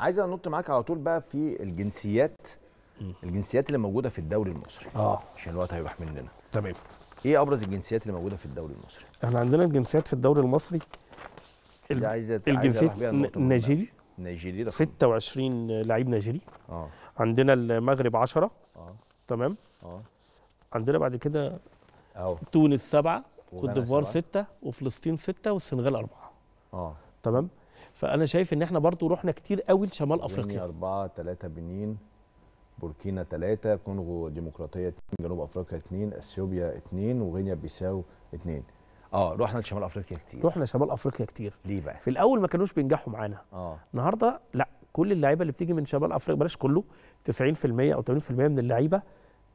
عايز انط معاك على طول بقى في الجنسيات الجنسيات اللي موجوده في الدوري المصري اه عشان الوقت هيروح مننا تمام ايه ابرز الجنسيات اللي موجوده في الدوري المصري احنا عندنا الجنسيات في الدوري المصري اللي عايزه الجنسيات نيجيري نيجيري 26 لعيب نيجيري اه عندنا المغرب 10 اه تمام اه عندنا بعد كده اه تونس سبعه كوت ديفوار سته وفلسطين سته والسنغال اربعه اه تمام فانا شايف ان احنا برضو رحنا كتير قوي لشمال افريقيا أربعة ثلاثة بنين بوركينا ثلاثة كونغو ديمقراطية جنوب افريقيا اثنين اثيوبيا اثنين وغينيا بيساو اثنين اه رحنا لشمال افريقيا كتير رحنا شمال افريقيا كتير ليه بقى في الاول ما كانوش بينجحوا معانا اه النهارده لا كل اللعيبه اللي بتيجي من شمال افريقيا بلاش كله 90% او 80% من اللعيبه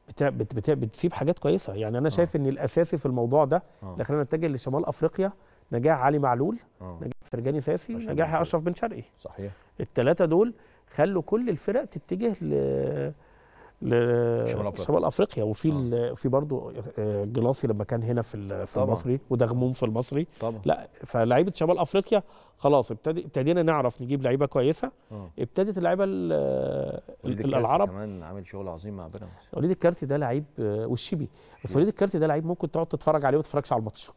بتا... بت... بت... بتسيب حاجات كويسه يعني انا آه. شايف أوه. ان الاساسي في الموضوع ده اللي آه. خلانا نتجه لشمال افريقيا نجاح علي معلول آه. فرجاني ساسي نجاحي اشرف بن شرقي صحيح الثلاثه دول خلوا كل الفرق تتجه ل ل شمال افريقيا وفي آه. في برضه آه، جلاصي لما كان هنا في في المصري ودغموم في المصري طبعا. لا فلعيبه شمال افريقيا خلاص ابتدي ابتدينا نعرف نجيب لعيبه كويسه آه. ابتدت اللعيبه العرب كمان عامل شغل عظيم مع بيراميدز وليد الكارتي ده لعيب آه، والشيبي بس وليد الكارتي ده لعيب ممكن تقعد تتفرج عليه وما تتفرجش على الماتش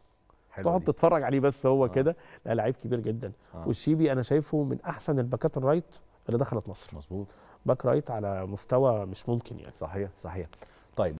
تقعد تتفرج عليه بس هو آه. كده لا لعيب كبير جدا آه. والشيبي انا شايفه من احسن الباكات الرايت اللي دخلت مصر مظبوط باك رايت على مستوى مش ممكن يعني صحيح صحيح